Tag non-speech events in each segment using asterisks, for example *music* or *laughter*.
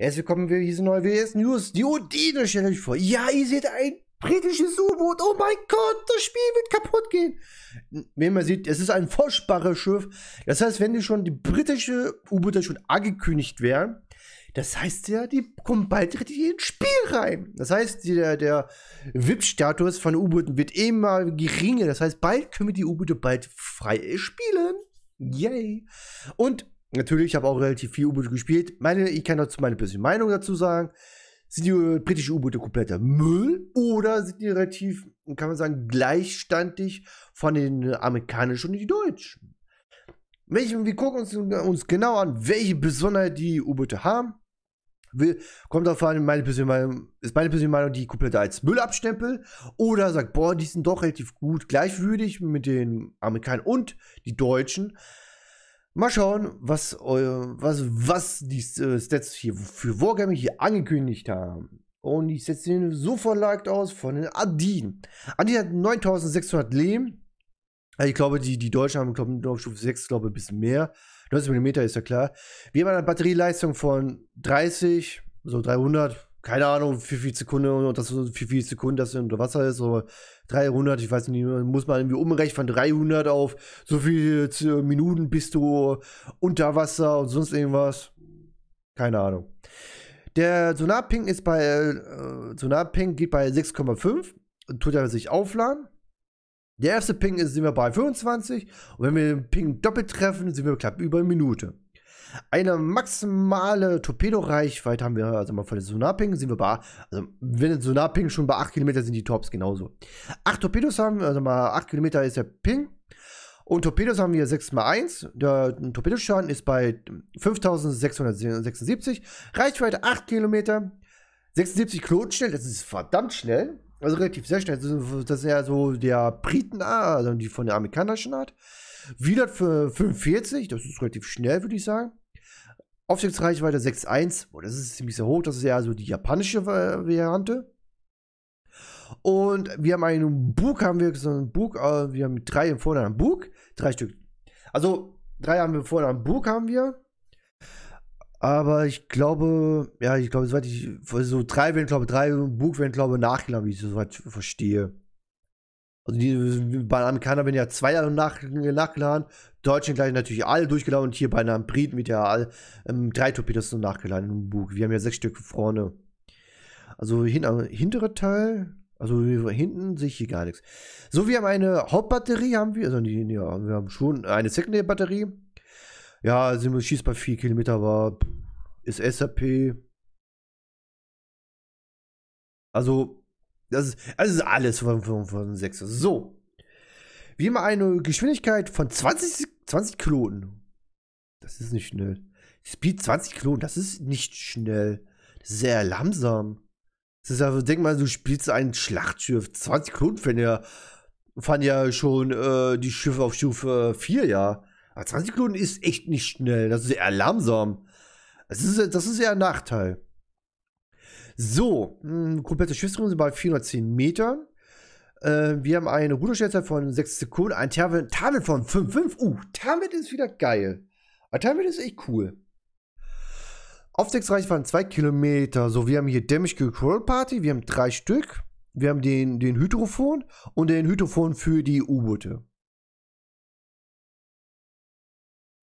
Herzlich willkommen, wir hier sind neu WS News. Die Odine stellt euch vor. Ja, ihr seht ein britisches U-Boot. Oh mein Gott, das Spiel wird kaputt gehen. Wie man sieht, es ist ein forschbares Schiff. Das heißt, wenn die schon die britische U-Boote schon angekündigt wären, das heißt ja, die kommen bald richtig ins Spiel rein. Das heißt, der, der VIP-Status von U-Booten wird immer geringer. Das heißt, bald können wir die U-Boote bald frei spielen. Yay. Und Natürlich, ich habe auch relativ viel U-Boote gespielt. Meine, ich kann dazu meine persönliche Meinung dazu sagen. Sind die äh, britischen U-Boote kompletter Müll oder sind die relativ, kann man sagen, gleichstandig von den amerikanischen und den deutschen? Welche, wir gucken uns, äh, uns genau an, welche Besonderheit die U-Boote haben. Will, kommt darauf an, meine persönliche Meinung, ist meine persönliche Meinung, die komplett als Müll abstempel oder sagt, boah, die sind doch relativ gut gleichwürdig mit den Amerikanern und die Deutschen. Mal schauen, was, euer, was, was die äh, Stats hier für Wargaming hier angekündigt haben. Und ich setze sehen so verlagt aus von den Adin. Adin hat 9600 Lehm. Ich glaube, die, die Deutschen haben, glaube ich, Stufe 6, glaube ich, ein bisschen mehr. 90 mm ist ja klar. Wir haben eine Batterieleistung von 30, so 300, keine Ahnung, wie viel Sekunde und das wie viel Sekunden das unter Wasser ist, aber 300, ich weiß nicht, muss man irgendwie umrechnen von 300 auf so viele äh, Minuten bist du unter Wasser und sonst irgendwas. Keine Ahnung. Der Sonarping ist bei äh, Sonarping geht bei 6,5, und tut er sich aufladen. Der erste Ping ist, sind wir bei 25 und wenn wir den Ping doppelt treffen, sind wir knapp über eine Minute. Eine maximale Torpedoreichweite haben wir, also mal von der Sonarping sind wir bei, also wenn der Sonarping schon bei 8 Kilometer sind die Tops genauso. 8 Torpedos haben, wir, also mal 8 Kilometer ist der Ping. Und Torpedos haben wir 6x1. Der Torpedoschaden ist bei 5676. Reichweite 8 Kilometer. 76 Knoten schnell, das ist verdammt schnell. Also relativ sehr schnell. Das ist ja so der Briten, ah, also die von der amerikanischen Art. Wieder für 45, das ist relativ schnell, würde ich sagen. Aufstiegsreichweite 6.1, oh, das ist ziemlich sehr hoch, das ist ja also die japanische äh, Variante. Und wir haben einen Bug, haben wir so einen Bug, äh, wir haben drei im Vorne Bug, drei Stück. Also drei haben wir vorne am Bug haben wir. Aber ich glaube, ja, ich glaube, soweit ich, so drei werden, glaube drei Bug werden, glaube ich, nachgeladen, wie ich soweit halt verstehe. Also die bei Amerikanern werden ja zwei Jahre nach, nachgeladen, Deutschland gleich natürlich alle durchgeladen und hier bei einem Briten wird ja all, ähm, drei Torpedos nur nachgeladen im Bug. Wir haben ja sechs Stück vorne. Also hin, äh, hintere Teil, also hinten sehe ich hier gar nichts. So, wir haben eine Hauptbatterie, haben wir, also die, ja, wir haben schon eine Secondary-Batterie. Ja, sie also schießt bei 4 Kilometer, aber ist SAP. Also das ist, das ist alles von, von, von 6. So. Wir haben eine Geschwindigkeit von 20, 20 Knoten. Das ist nicht schnell. Speed 20 Knoten, das ist nicht schnell. Das ist sehr langsam. Das ist also, denk mal, du spielst ein Schlachtschiff. 20 Knoten fahren ja, fahren ja schon äh, die Schiffe auf Stufe 4, äh, ja. Aber 20 Knoten ist echt nicht schnell. Das ist sehr langsam. Das ist, das ist eher ein Nachteil. So, komplette mm, Schiffsrunde sind bei 410 Metern. Äh, wir haben eine Ruderstellzeit von 6 Sekunden, ein Tablet von 5,5. Uh, Tablet ist wieder geil. Ein Tablet ist echt cool. Aufstiegsreich waren 2 Kilometer. So, wir haben hier Damage Control Party, wir haben drei Stück. Wir haben den, den Hydrophon und den Hydrophon für die U-Boote.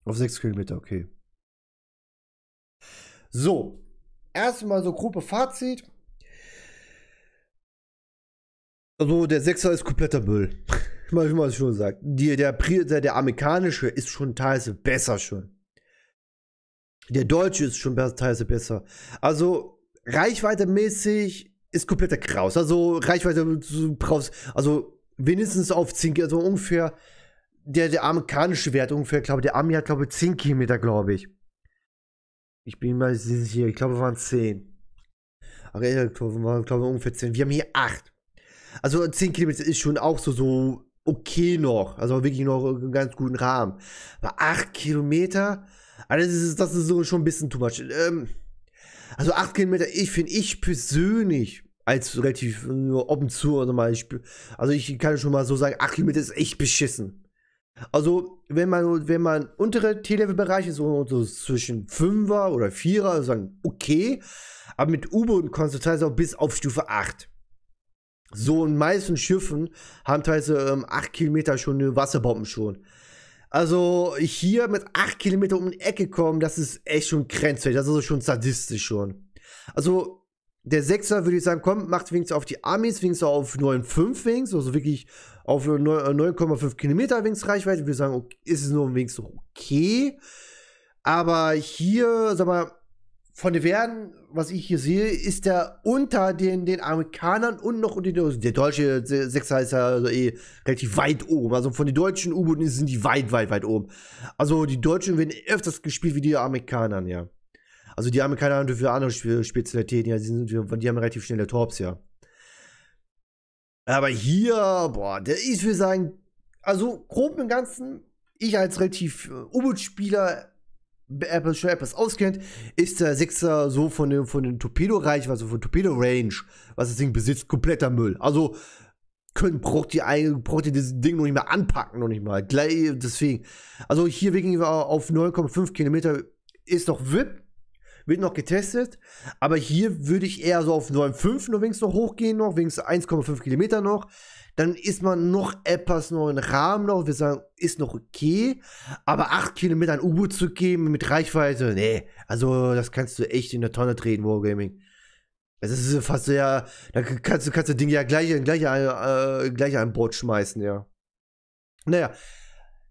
Auf 6 Kilometer, okay. So, erstmal so grobe Fazit. Also der Sechser ist kompletter Müll. *laughs* Mal mal schon gesagt. Die, der, der, der amerikanische ist schon teilweise besser schon. Der deutsche ist schon teilweise besser. Also reichweitemäßig ist kompletter Kraus. Also Reichweite brauchst also wenigstens auf 10, also ungefähr der, der amerikanische Wert ungefähr, glaube der Ami hat glaube ich 10 Kilometer, glaube ich. Ich bin mal sicher, ich glaube, es waren 10. Ach, ja, waren, glaube ich, ungefähr 10. Wir haben hier 8. Also 10 Kilometer ist schon auch so, so okay noch. Also wirklich noch einen ganz guten Rahmen. Aber 8 Kilometer, also das, ist, das ist so schon ein bisschen too much. Ähm, also 8 Kilometer, ich finde ich persönlich als relativ nur äh, oben zu, also mal, ich, also ich kann schon mal so sagen, 8 Kilometer ist echt beschissen. Also, wenn man, wenn man untere T-Level-Bereiche, so, so zwischen 5er oder 4er, also sagen, okay. Aber mit U-Booten kannst du teilweise auch bis auf Stufe 8. So und meisten Schiffen haben teilweise ähm, 8 Kilometer schon eine Wasserbomben schon. Also hier mit 8 Kilometer um die Ecke kommen, das ist echt schon grenzwertig. Das ist schon sadistisch schon. Also der Sechser würde ich sagen, komm, macht wenigstens auf die Amis, wenigstens auf 9,5 Wings, also wirklich auf 9,5 äh, Kilometer wings Reichweite. Ich würde sagen, okay, ist es nur wenigstens okay. Aber hier, sag mal, von den Werten, was ich hier sehe, ist der unter den, den Amerikanern und noch unter den Der deutsche Sechser ist ja also eh relativ weit oben. Also von den deutschen U-Booten sind die weit, weit, weit oben. Also die Deutschen werden öfters gespielt wie die Amerikanern, ja. Also die haben keine Ahnung für andere Spezialitäten, ja, die, sind, die haben relativ schnelle Torps, ja. Aber hier, boah, der, ist würde sagen, also grob im Ganzen, ich als relativ äh, U-Boot-Spieler, Apple schon etwas auskennt, ist der Sechser so von dem, von dem Torpedo-Reich, also von Torpedo-Range, was das Ding besitzt, kompletter Müll. Also, könnt, braucht ihr, braucht ihr dieses Ding noch nicht mal anpacken, noch nicht mal. deswegen. Also hier wegen auf 9,5 Kilometer ist doch VIP wird noch getestet. Aber hier würde ich eher so auf 9,5 nur wenigstens noch hochgehen, noch wenigstens 1,5 Kilometer noch. Dann ist man noch etwas neuen Rahmen noch. Wir sagen, ist noch okay. Aber 8 Kilometer ein U-Boot zu geben mit Reichweite, nee. Also, das kannst du echt in der Tonne treten, Wargaming. Es ist fast ja, da kannst du kannst das Ding ja gleich, gleich, äh, gleich an Bord schmeißen, ja. Naja,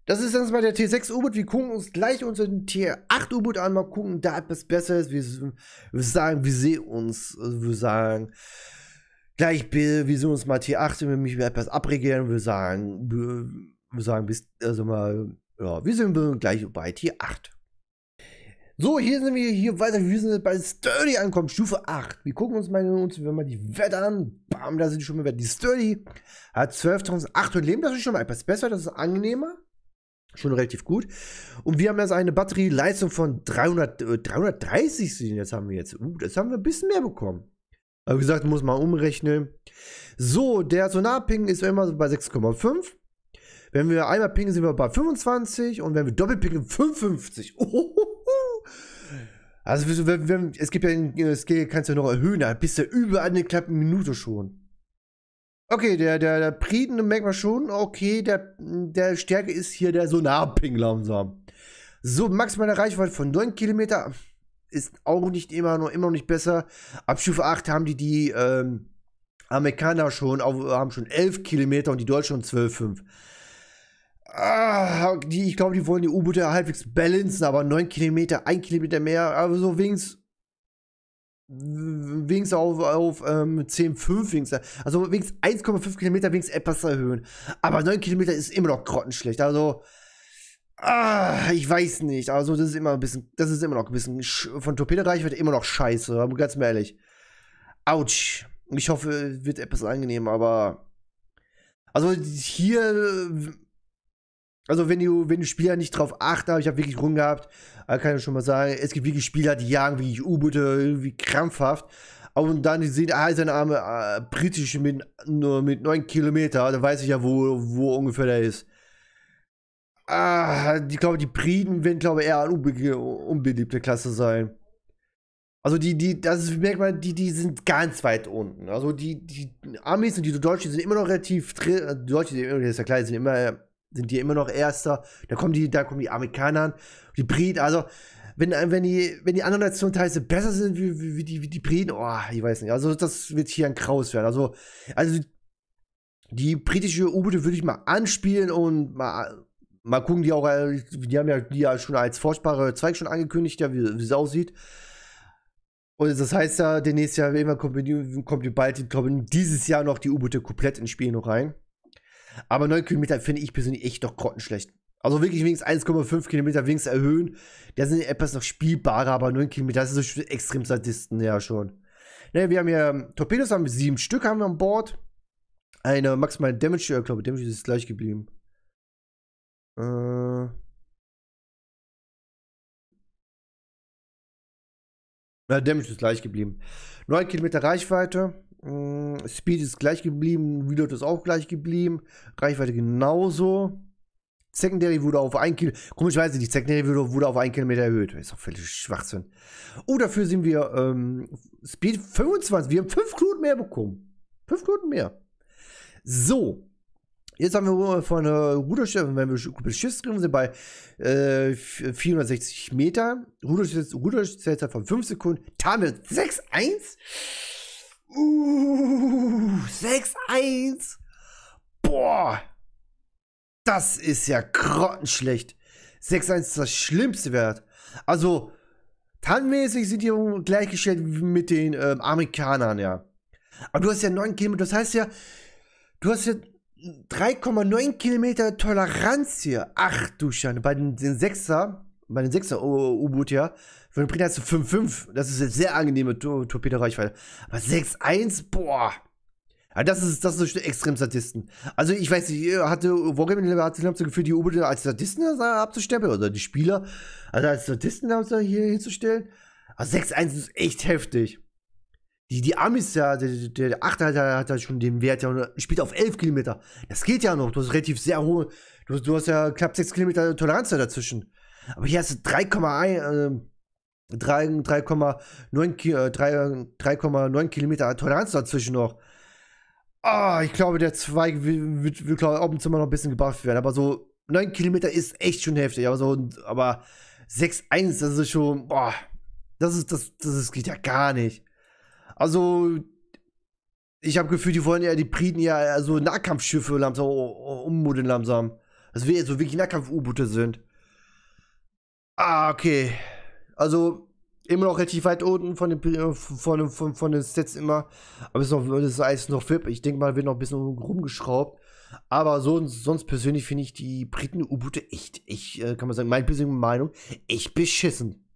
das ist jetzt mal der T6-U-Boot. Wir gucken uns gleich unseren T8-U-Boot an. Mal gucken, da etwas Besseres. Wir, wir sagen, wir sehen uns. Also wir sagen, gleich, wir sehen uns mal T8, wenn wir mich etwas abregieren. Wir sagen, wir, wir sagen, bis, also mal, ja, wir sind gleich bei T8. So, hier sind wir hier weiter. Wir sind bei Sturdy ankommen, Stufe 8. Wir gucken uns mal, uns, wenn wir die Werte an. Bam, da sind schon mal die Sturdy. Hat 12.800 Leben. Das ist schon mal etwas besser. Das ist angenehmer schon relativ gut. Und wir haben jetzt eine Batterieleistung von 300, äh, 330 jetzt haben wir jetzt. Uh, das haben wir ein bisschen mehr bekommen. Aber wie gesagt, muss man umrechnen. So, der Sonarping ist immer so bei 6,5. Wenn wir einmal pingen, sind wir bei 25 und wenn wir doppelt pingen, 55. Ohohoho. Also wenn, wenn, es gibt ja, in Scale kannst du ja noch erhöhen, da bist du über eine knappe Minute schon. Okay, der, der, der Prieden merkt man schon, okay, der, der Stärke ist hier der Sonarping langsam. So, maximale Reichweite von 9 Kilometer ist auch nicht immer noch, immer noch nicht besser. Ab Stufe 8 haben die die ähm, Amerikaner schon, haben schon 11 Kilometer und die Deutschen schon 12,5. Ah, die, ich glaube, die wollen die U-Boote halbwegs balancen, aber 9 Kilometer, 1 Kilometer mehr, also so wenigstens wenigstens auf, auf ähm, 10,5 wenigstens. Also wenigstens 1,5 Kilometer wenigstens etwas erhöhen. Aber 9 Kilometer ist immer noch grottenschlecht. Also, ah, ich weiß nicht. Also, das ist immer ein bisschen, das ist immer noch ein bisschen, von Torpedoreichweite immer noch scheiße, ganz ehrlich. Autsch. Ich hoffe, wird etwas angenehm, aber. Also, hier äh, also wenn du, wenn du Spieler nicht drauf achten, ich habe wirklich rumgehabt, äh, kann ich schon mal sagen, es gibt wirklich Spieler, die jagen wie U-Boote, irgendwie krampfhaft. Und dann sehen ah, seine Arme äh, britisch mit, nur mit 9 Kilometer, da weiß ich ja, wo, wo ungefähr der ist. Ah, ich glaube, die Briten werden, glaube ich, eher eine unbeliebte Klasse sein. Also die, die, das ist, merkt man, die, die sind ganz weit unten. Also die, die Amis und die Deutschen sind immer noch relativ, die Deutschen sind immer, das ist ja klar, sind immer sind die immer noch Erster. Da kommen die, da kommen die Amerikaner an, die Briten. Also, wenn, wenn, die, wenn die anderen Nationen teilweise besser sind wie, wie, wie, die, wie die Briten, oh, ich weiß nicht. Also, das wird hier ein Kraus werden. Also, also die britische U-Boote würde ich mal anspielen und mal, mal gucken, die auch, äh, die haben ja die ja schon als forschbare Zweig schon angekündigt, ja, wie es aussieht. Und das heißt ja, demnächst Jahr immer kommt, kommt bald, kommen dieses Jahr noch die U-Boote komplett ins Spiel noch rein. Aber 9 Kilometer finde ich persönlich echt doch grottenschlecht. Also wirklich wenigstens 1,5 Kilometer wenigstens erhöhen. Da sind die Apps noch spielbarer, aber 9 Kilometer, das ist so extrem Sadisten, ja schon. Naja, ne, wir haben hier ähm, Torpedos, haben wir 7 Stück haben wir an Bord. Eine maximale Damage, ich äh, glaube, Damage ist gleich geblieben. Äh. Na, Damage ist gleich geblieben. 9 Kilometer Reichweite. Mm, Speed ist gleich geblieben, Reload ist auch gleich geblieben, Reichweite genauso. Secondary wurde auf 1 Kilometer, komischerweise, die Secondary wurde, wurde auf 1 Kilometer erhöht. Ist doch völlig Schwachsinn. Oh, dafür sind wir ähm, Speed 25. Wir haben 5 Knoten mehr bekommen. 5 Knoten mehr. So. Jetzt haben wir von äh, Ruderstelle, wenn wir Schiffs drin sind, bei äh, 460 Meter. Ruderstelle von 5 Sekunden. Tarnet 6-1. Uh, 6-1. Boah. Das ist ja grottenschlecht. 6-1 ist das schlimmste Wert. Also, tanmäßig sind die gleichgestellt mit den ähm, Amerikanern, ja. Aber du hast ja 9 Kilometer, das heißt ja, du hast ja 3,9 Kilometer Toleranz hier. Ach du Scheine, bei den, 6er, bei den 6er U-Boot, ja, für den Brenner hast du 5-5. Das ist jetzt sehr angenehme Tor Torpedoreichweite. Aber 6-1, boah. Ja, das ist, das ist extrem Statisten. Also ich weiß nicht, hatte Wargaming hatte das Gefühl, die u als Statisten abzustempeln oder die Spieler also als Statisten hier hinzustellen. Aber 6-1 ist echt heftig. Die, die Amis, ja, der, der Achter hat, hat ja schon den Wert, ja, und spielt auf 11 Kilometer. Das geht ja noch, du hast relativ sehr hohe, du, du hast ja knapp 6 Kilometer Toleranz dazwischen. Aber hier hast du 3,1, äh, 3,9 äh, Kilometer Toleranz dazwischen noch. Ah, ich glaube, der Zweig wird, wird, glaube ich, ab und zu mal noch ein bisschen gebufft werden. Aber so 9 Kilometer ist echt schon heftig. Aber so, aber 6,1, das ist schon, boah, das ist, das, das ist, geht ja gar nicht. Also, ich habe Gefühl, die wollen ja die Briten ja äh, so Nahkampfschiffe langsam ummodeln langsam. Dass wir so wirklich Nahkampf-U-Boote sind. Ah, okay. Also immer noch relativ weit unten von den, äh, von, von, von den Sets immer. Aber es ist, noch, ist alles noch flipp. Ich denke mal, wird noch ein bisschen rumgeschraubt. Aber so, sonst persönlich finde ich die Briten U-Boote echt, echt, äh, kann man sagen, meine persönliche Meinung, echt beschissen.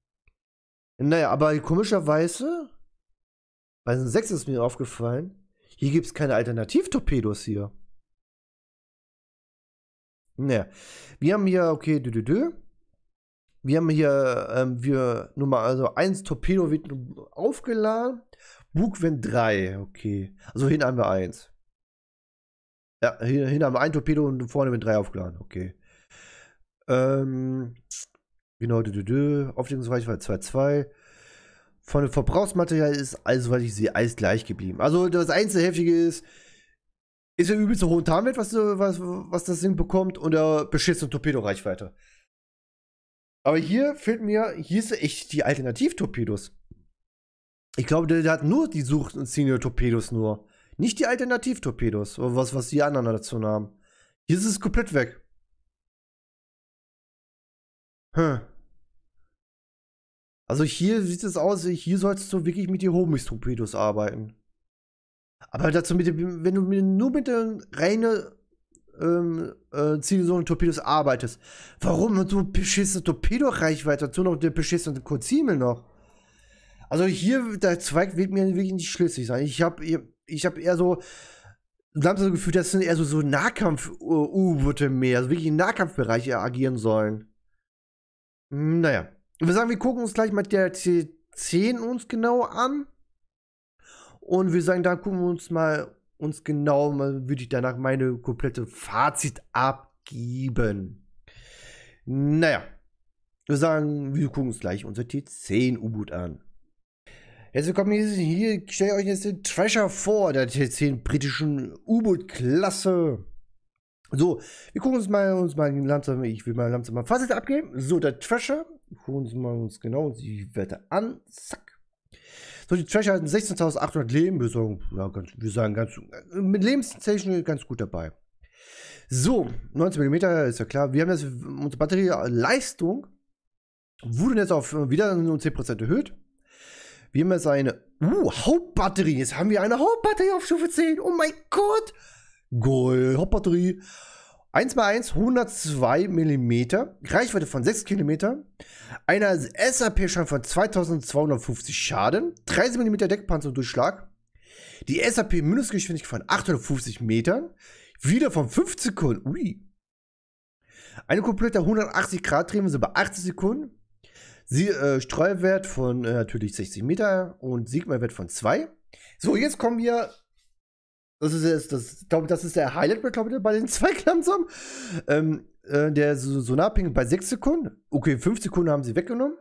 Naja, aber komischerweise, bei den 6 ist mir aufgefallen, hier gibt es keine Alternativtorpedos hier. Naja, wir haben hier, okay, dü, dü, dü. Wir haben hier ähm, wir Nummer also 1 Torpedo wird aufgeladen. Bugwind 3, okay. Also hin haben wir 1. Ja, hin haben wir ein Torpedo und vorne mit 3 aufgeladen, okay. Ähm, genau, du, du, du. Aufdeckungsreichweite 2, 2. Von dem Verbrauchsmaterial ist also, weil ich sehe, alles gleich geblieben. Also das einzige Heftige ist, ist der übelste hohen Tarnwert, was, was, was das Ding bekommt, und der beschissene Torpedo-Reichweite. Aber hier fehlt mir, hier ist echt die Alternativ-Torpedos. Ich glaube, der, hat nur die Such- und Senior-Torpedos nur. Nicht die Alternativ-Torpedos, oder was, was die anderen dazu haben. Hier ist es komplett weg. Hm. Also hier sieht es aus, hier sollst du wirklich mit den Homies-Torpedos arbeiten. Aber dazu mit, wenn du nur mit den reinen ähm, äh, Ziele Torpedos arbeitest. Warum so beschissene Torpedoreichweite? dazu noch der beschissene Kozimel noch. Also hier, der Zweig wird mir wirklich nicht schlüssig sein. Ich habe ich hab eher so, langsam so das Gefühl, das sind eher so, so Nahkampf-U-Boote mehr, also wirklich im Nahkampfbereich agieren sollen. Hm, naja. Wir sagen, wir gucken uns gleich mal der C10 uns genau an. Und wir sagen, da gucken wir uns mal uns genau, würde ich danach meine komplette Fazit abgeben. Naja, wir sagen, wir gucken uns gleich unser T10 U-Boot an. Herzlich willkommen hier, stelle ich euch jetzt den Treasure vor, der T10 britischen U-Boot-Klasse. So, wir gucken uns mal, uns mal langsam, ich will mal langsam mal Fazit abgeben. So, der Treasure, wir gucken uns mal uns genau die Werte an, zack. So, die Trash hatten 16.800 Leben. Wir sagen, ja, ganz, wir sagen ganz, mit Lebenstechnik ganz gut dabei. So, 19 mm ist ja klar. Wir haben jetzt unsere Batterieleistung äh, wurde jetzt auf äh, wieder nur 10% erhöht. Wir haben jetzt eine uh, Hauptbatterie. Jetzt haben wir eine Hauptbatterie auf Stufe 10. Oh mein Gott! Geil, Hauptbatterie. 1x1 102 mm, Reichweite von 6 km, einer SAP-Schein von 2250 Schaden, 30 mm Deckpanzerdurchschlag, die SAP-Mindestgeschwindigkeit von 850 Metern, wieder von 5 Sekunden, ui. Eine komplette 180 Grad Drehung bei 80 Sekunden, Sie, äh, Streuwert von äh, natürlich 60 Meter und Sigma-Wert von 2. So, jetzt kommen wir das ist jetzt, das, ich glaube, das ist der Highlight, glaube bei den *laughs* zwei Klammsam. Ähm, äh, der Sonarping bei 6 Sekunden. Okay, 5 Sekunden haben sie weggenommen.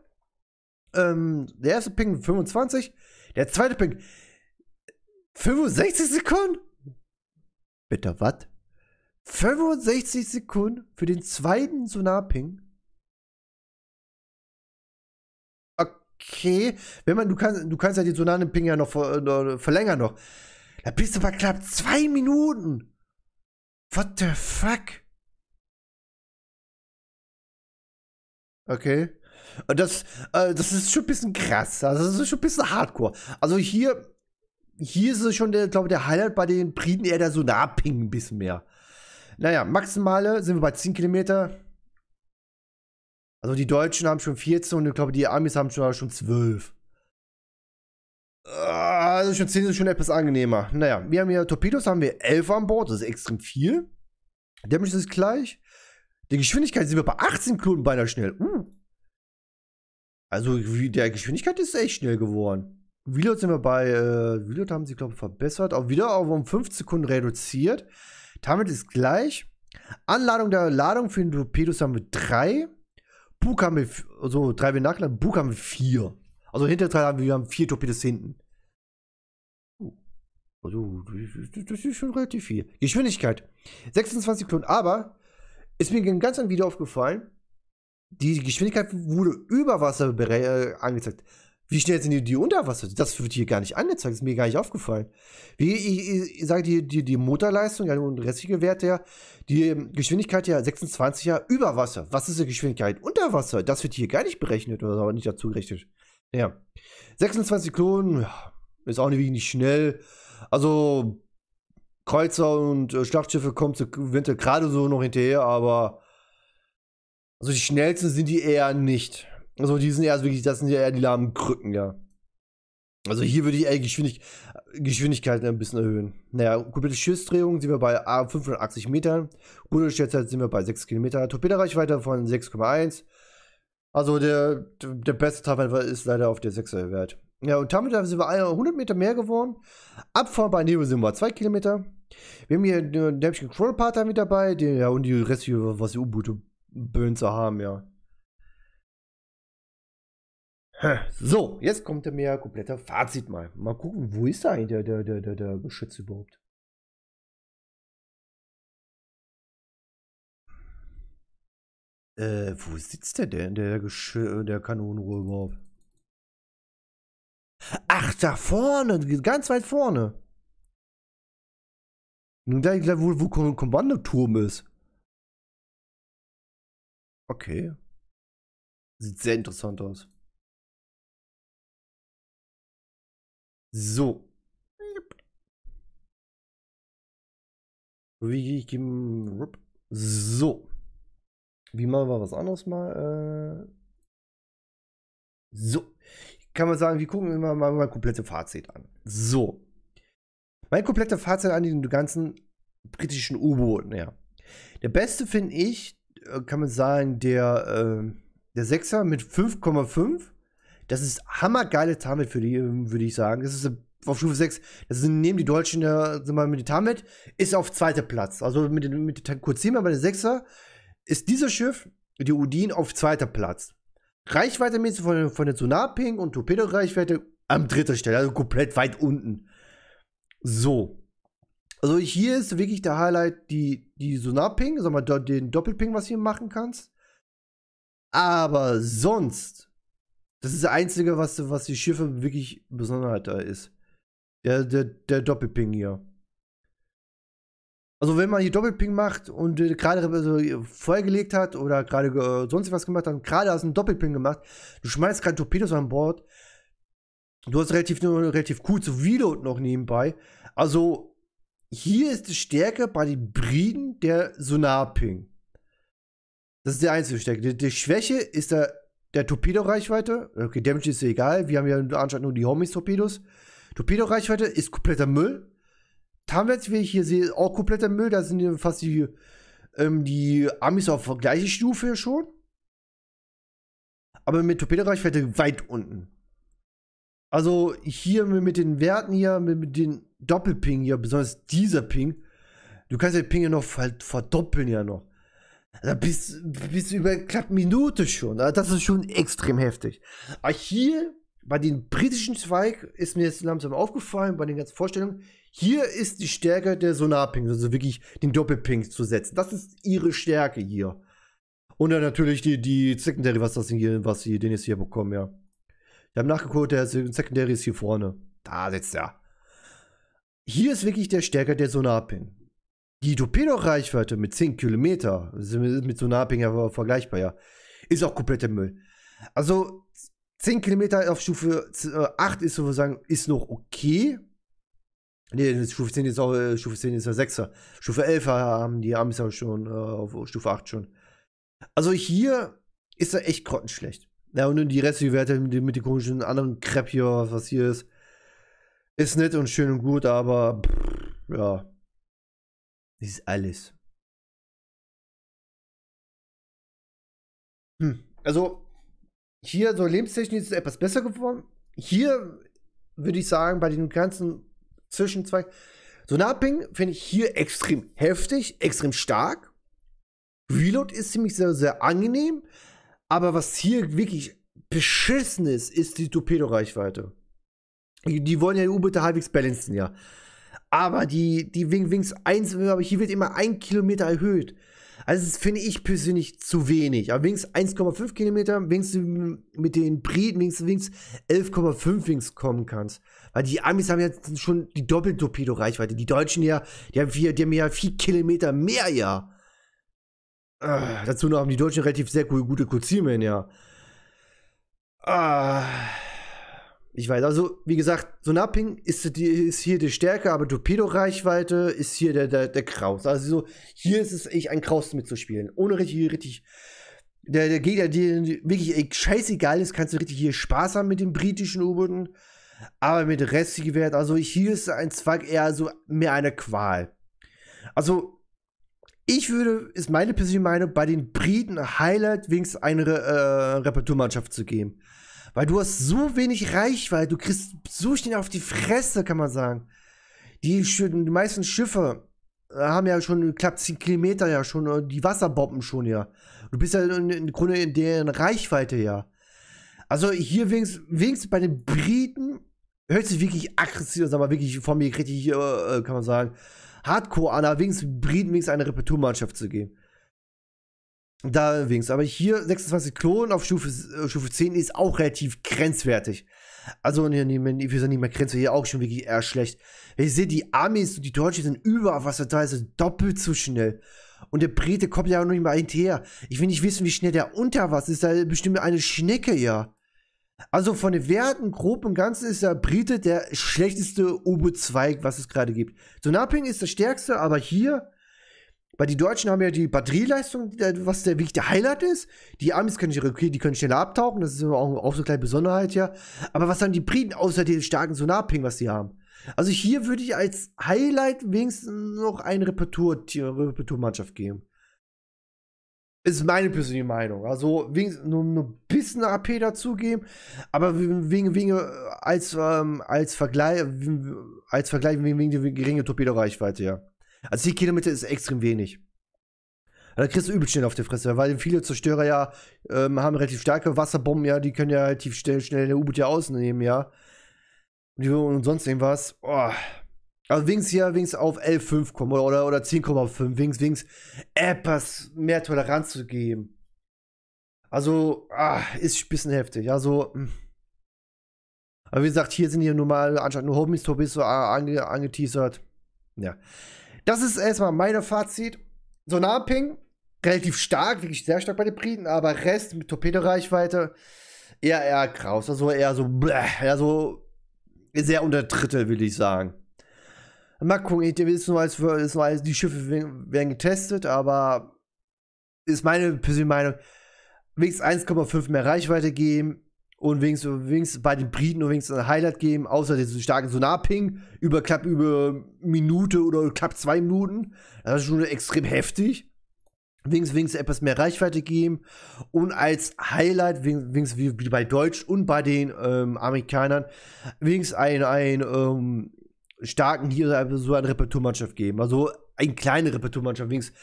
Ähm, der erste Ping 25. Der zweite Ping 65 Sekunden. Bitte, was? 65 Sekunden für den zweiten Sonarping. Okay, wenn man, du kannst, du kannst ja den Sonarping ja äh, noch verlängern noch. Da bist du bei knapp zwei Minuten. What the fuck? Okay. das, äh, das ist schon ein bisschen krass. Also das ist schon ein bisschen hardcore. Also hier, hier ist es schon, der, glaube ich, der Highlight bei den Briten eher der Sonarping ein bisschen mehr. Naja, maximale sind wir bei 10 Kilometer. Also die Deutschen haben schon 14 und ich glaube, die Amis haben schon, schon 12. Also schon 10 ist schon etwas angenehmer. Naja, wir haben hier Torpedos, haben wir 11 an Bord, das ist extrem viel. Damage ist gleich. Die Geschwindigkeit sind wir bei 18 Knoten beinahe schnell. Uh. Also wie der Geschwindigkeit ist echt schnell geworden. Reload sind wir bei, äh, Reload haben sie, glaube ich, verbessert. Auch wieder auch um 5 Sekunden reduziert. Damit ist gleich. Anladung der Ladung für den Torpedos haben wir 3. Bug haben wir, also 3 wir nachladen, Bug haben wir 4. Also hinter drei haben wir haben vier Torpedos hinten. Oh. Also, das ist schon relativ viel. Geschwindigkeit. 26 Knoten. Aber ist mir ganz an wieder aufgefallen, die Geschwindigkeit wurde über Wasser äh, angezeigt. Wie schnell sind die, die unter Wasser? Das wird hier gar nicht angezeigt, ist mir gar nicht aufgefallen. Wie ich, ich sage, die, die, die Motorleistung ja, und restliche Werte ja, die ähm, Geschwindigkeit ja 26 er über Wasser. Was ist die Geschwindigkeit unter Wasser? Das wird hier gar nicht berechnet oder nicht dazu gerechnet. Ja. 26 Klonen ist auch nicht wenig schnell. Also Kreuzer und äh, Schlachtschiffe kommen zu Winter gerade so noch hinterher, aber also die schnellsten sind die eher nicht. Also die sind eher wirklich, das sind ja eher die lahmen Krücken, ja. Also hier würde ich eher Geschwindig Geschwindigkeiten ein bisschen erhöhen. Naja, komplette Schiffsdrehung sind wir bei 580 ah, Metern. Ruderstellzeit sind wir bei 6 Kilometer. Torpedoreichweite von 6,1. Also der, der beste Teil ist leider auf der 6 Wert. Ja, und damit sind wir 100 Meter mehr geworden. Abfahrt bei Neo sind wir 2 Kilometer. Wir haben hier den Napkin Crawl Partner mit dabei, den, ja, und die restliche, was die U-Boote zu haben, ja. So, jetzt kommt der mehr komplette Fazit mal. Mal gucken, wo ist da eigentlich der, der, der, der Geschütz überhaupt? Äh, wo sitzt der denn, der, Gesch äh, der Kanonenrohr überhaupt? Ach, da vorne, ganz weit vorne. Nun, da, wo, wo Kommandoturm ist. Okay. Sieht sehr interessant aus. So. Wie ich So. Wie machen wir was anderes mal? Äh, so. Kann man sagen, wir gucken immer mal mein komplettes Fazit an. So. Mein komplettes Fazit an den ganzen britischen U-Booten, ja. Der beste finde ich, äh, kann man sagen, der, äh, der Sechser mit 5,5. Das ist hammergeile Tamit für die, ähm, würde ich sagen. Das ist äh, auf Stufe 6. Das sind neben die Deutschen, da sind wir mit Tamit, ist auf zweiter Platz. Also mit, mit Kurzima bei der Sechser ist dieses Schiff, die Udin, auf zweiter Platz. Reichweite von, von der Sonarping und Torpedoreichweite am dritter Stelle, also komplett weit unten. So. Also hier ist wirklich der Highlight die, die Sonarping, sag mal, den Doppelping, was du hier machen kannst. Aber sonst, das ist das Einzige, was, was die Schiffe wirklich Besonderheit da ist. Der, der, der Doppelping hier. Also wenn man hier Doppelping macht und äh, gerade also, äh, Feuer äh, gelegt hat oder gerade äh, sonst was gemacht hat, gerade hast du einen Doppelping gemacht, du schmeißt keine Torpedos an Bord, du hast relativ, relativ cool zu Reload noch nebenbei. Also hier ist die Stärke bei den Briden der Sonarping. Das ist die einzige Stärke. Die, die Schwäche ist der, der torpedo Okay, Damage ist ja egal, wir haben ja anscheinend nur die Homies-Torpedos. Torpedoreichweite ist kompletter Müll. Tablets, wie ich hier sehe, auch kompletter Müll. Da sind fast die, ähm, die Amis auf gleiche Stufe schon. Aber mit Torpedoreichweite weit unten. Also hier mit den Werten hier, mit, den Doppelping hier, besonders dieser Ping. Du kannst den Ping ja noch halt verdoppeln ja noch. Da bist, bist du über knapp Minute schon. Das ist schon extrem heftig. Aber ah, hier bei dem britischen Zweig ist mir jetzt langsam aufgefallen, bei den ganzen Vorstellungen, hier ist die Stärke der Sonarping, also wirklich den Doppelping zu setzen. Das ist ihre Stärke hier. Und dann natürlich die, die Secondary, was das hier, was sie den jetzt hier bekommen, ja. Wir haben nachgeguckt, der Secondary ist hier vorne. Da sitzt er. Hier ist wirklich der Stärke der Sonarping. Die Torpedo-Reichweite mit 10 Kilometer, mit Sonarping ja vergleichbar, ja, ist auch kompletter Müll. Also, 10 Kilometer auf Stufe 8 äh, ist sozusagen, ist noch okay. Nee, Stufe 10 ist auch, äh, Stufe 10 ist ja 6er. Stufe 11 haben die Amis auch schon, äh, auf Stufe 8 schon. Also hier ist er echt grottenschlecht. Ja, und die restliche Werte mit, mit den komischen anderen Crepe hier, was hier ist, ist nett und schön und gut, aber pff, ja. Das ist alles. Hm. Also, hier, so lebenstechnisch ist es etwas besser geworden. Hier würde ich sagen, bei den ganzen Zwischenzweig. So Napping finde ich hier extrem heftig, extrem stark. Reload ist ziemlich sehr, sehr angenehm. Aber was hier wirklich beschissen ist, ist die Torpedoreichweite. reichweite Die wollen ja die U-Boote halbwegs balancen, ja. Aber die, die Wing Wings 1, hier wird immer ein Kilometer erhöht. Also, das finde ich persönlich zu wenig. Aber wenigstens 1,5 Kilometer, wenigstens mit den Briten, wenigstens, wenigstens 11,5 wenigstens kommen kannst. Weil die Amis haben jetzt schon die Doppeltorpedo-Reichweite. Die Deutschen ja, die haben, vier, die haben ja 4 Kilometer mehr, ja. Äh, dazu noch haben die Deutschen relativ sehr gute Kuzimen, ja. Ah. Äh. Ich weiß, also wie gesagt, Sonaping ist, die, ist hier die Stärke, aber Torpedo-Reichweite ist hier der, der, der Kraus. Also so, hier ist es echt ein Kraus mitzuspielen. Ohne richtig, richtig. Der, der Gegner, der, dir wirklich ey, scheißegal ist, kannst du richtig hier Spaß haben mit den britischen U-Booten. Aber mit restlichen Wert, also hier ist ein Zweig eher so mehr eine Qual. Also, ich würde, ist meine persönliche Meinung, bei den Briten Highlight wenigstens eine äh, Reparaturmannschaft zu geben. Weil du hast so wenig Reichweite, du kriegst so schnell auf die Fresse, kann man sagen. Die, die meisten Schiffe äh, haben ja schon knapp 10 Kilometer ja schon, äh, die Wasserbomben schon ja. Du bist ja im Grunde in deren Reichweite ja. Also hier wenigstens, wenigstens bei den Briten hört sich wirklich aggressiv, sag mal, wirklich von mir richtig, äh, äh, kann man sagen, hardcore an, aber wenigstens Briten wenigstens eine Reparaturmannschaft zu geben. Da wenigstens. Aber hier 26 Klonen auf Stufe, äh, Stufe 10 ist auch relativ grenzwertig. Also, wir sind sagen, nicht mehr grenzwertig, hier auch schon wirklich eher schlecht. Ihr seht, die Amis und die Deutschen sind überall, was da ist, doppelt so schnell. Und der Brite kommt ja auch noch nicht mal hinterher. Ich will nicht wissen, wie schnell der unter was ist. Da ist bestimmt eine Schnecke, ja. Also von den Werten, grob und ganzen, ist der Brite der schlechteste U-Boot-Zweig, was es gerade gibt. Donaping ist der stärkste, aber hier weil die Deutschen haben ja die Batterieleistung, was der Weg der Highlight ist. Die Amis können, okay, die können schneller abtauchen, das ist auch, auch so eine kleine Besonderheit, ja. Aber was haben die Briten außer den starken Sonarping, was sie haben? Also hier würde ich als Highlight wenigstens noch eine Repertur-Mannschaft geben. Ist meine persönliche Meinung. Also wenigstens nur, nur ein bisschen AP dazugeben, aber wegen, wegen als, ähm, als Vergleich, als Vergleich wegen, wegen der geringen Torpedoreichweite, ja. Also die Kilometer ist extrem wenig. Da kriegst du übel schnell auf die Fresse, weil viele Zerstörer ja ähm, haben relativ starke Wasserbomben, ja, die können ja relativ schnell, schnell der U-Boot ja ausnehmen, ja. Und, die, und sonst irgendwas. Oh. Also wings hier, wenigstens auf 11,5 kommen oder, oder, 10,5, wings, wings, etwas mehr Toleranz zu geben. Also, ah, ist ein bisschen heftig. Also, hm. aber wie gesagt, hier sind hier nur mal anscheinend nur Homies, Hobbys so ange, angeteasert. Ja. Das ist erstmal meine Fazit. So Sonarping, relativ stark, wirklich sehr stark bei den Briten, aber Rest mit Torpedoreichweite eher, eher kraus. Also eher so, bleh, eher so sehr unter Drittel, würde ich sagen. Mal gucken, ist nur als, ist nur als die Schiffe werden getestet, aber ist meine persönliche Meinung, wenigstens 1,5 mehr Reichweite geben, und wenigstens, wenigstens bei den Briten und wenigstens ein Highlight geben, außer diesen starken Sonarping über knapp über Minute oder knapp zwei Minuten. Das ist schon extrem heftig. Wings, wenigstens etwas mehr Reichweite geben und als Highlight, wenigstens wie bei Deutsch und bei den ähm, Amerikanern, Wings ein, ein ähm, starken hier so eine Reparaturmannschaft geben. Also eine kleine Reparaturmannschaft, Wings,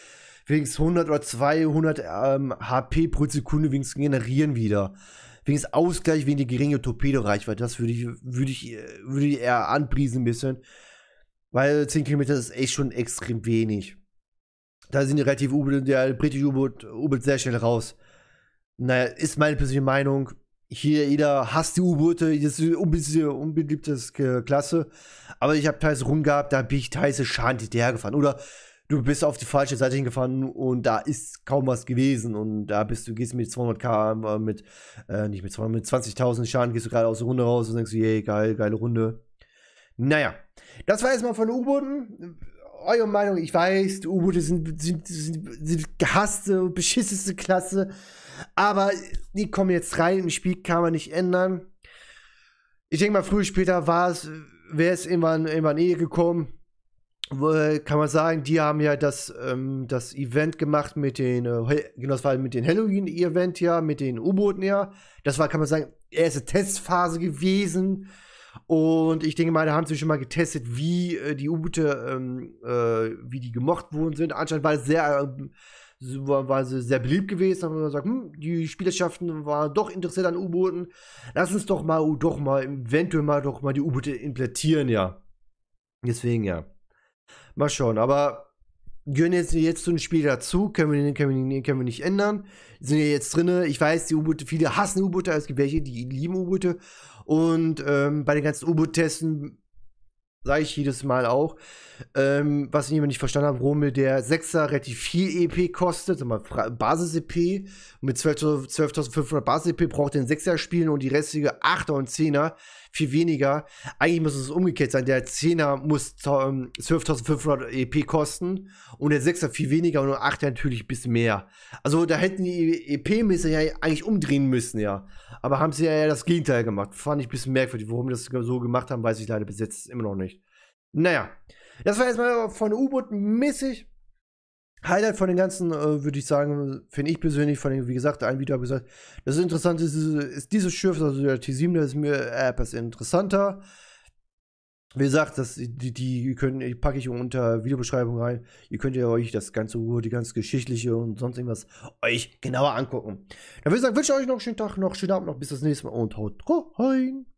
wenigstens 100 oder 200 ähm, HP pro Sekunde Wings generieren wieder wegen des Ausgleichs, wegen der geringen Torpedoreichweite. Das würde ich, würde ich, würde ich eher anpriesen ein bisschen. Weil 10 Kilometer ist echt schon extrem wenig. Da sind die relativ u der britische U-Boot sehr schnell raus. Naja, ist meine persönliche Meinung. Hier, jeder hasst die U-Boote, das ist unbeliebte, unbeliebte Klasse. Aber ich habe teils rumgehabt, da bin ich teils schantig hergefahren. Oder du bist auf die falsche Seite hingefahren und da ist kaum was gewesen und da bist du, gehst mit 200k, äh, mit, äh, nicht mit 200, mit 20.000 Schaden gehst du gerade aus der Runde raus und denkst du, yay, geil, geile Runde. Naja, das war erstmal von U-Booten. Eure Meinung, ich weiß, U-Boote sind, sind, sind, sind gehasste, beschisseste Klasse, aber die kommen jetzt rein im Spiel, kann man nicht ändern. Ich denke mal, früher später war es, wäre es irgendwann, irgendwann eh gekommen äh, kann man sagen, die haben ja das, ähm, das Event gemacht mit den, äh, genau, das war mit den Halloween-Event ja, mit den U-Booten ja. Das war, kann man sagen, erste Testphase gewesen. Und ich denke mal, da haben sie schon mal getestet, wie äh, die U-Boote, ähm, äh, wie die gemocht worden sind. Anscheinend war es sehr, äh, war, sie sehr beliebt gewesen. Da haben wir gesagt, hm, die Spielerschaften waren doch interessiert an U-Booten. Lass uns doch mal, oh, doch mal, eventuell mal doch mal die U-Boote implantieren, ja. Deswegen, ja. Mal schauen, aber gehören jetzt, jetzt zu einem Spiel dazu, können wir, können, wir, können wir nicht ändern. Sind ja jetzt drinne. Ich weiß, die U-Boote, viele hassen U-Boote, es gibt welche, die lieben U-Boote. Und ähm, bei den ganzen U-Boot-Testen sage ich jedes Mal auch. Ähm, was ich immer nicht verstanden habe, warum der 6er relativ viel EP kostet, also Basis-EP. Mit 12.500 Basis-EP braucht den 6er spielen und die restliche 8er und 10er viel weniger. Eigentlich muss es umgekehrt sein. Der 10er muss ähm, 12.500 EP kosten und der 6er viel weniger und der 8er natürlich ein bisschen mehr. Also da hätten die EP-Mäßig ja eigentlich umdrehen müssen, ja. Aber haben sie ja das Gegenteil gemacht. Fand ich ein bisschen merkwürdig. Warum das so gemacht haben, weiß ich leider bis jetzt immer noch nicht. Naja, das war erstmal von u boot mäßig. Highlight von den ganzen, äh, würde ich sagen, finde ich persönlich, von den, wie gesagt, ein Video habe gesagt, das Interessante ist, ist dieses Schiff, also der T7, der ist mir äh, etwas interessanter. Wie gesagt, das, die, die können, die packe ich unter Videobeschreibung rein. Ihr könnt ja euch das ganze Ruhe, die ganze geschichtliche und sonst irgendwas euch genauer angucken. Dann würde ich sagen, wünsche ich euch noch einen schönen Tag, noch einen schönen Abend, noch bis das nächste Mal und haut rein.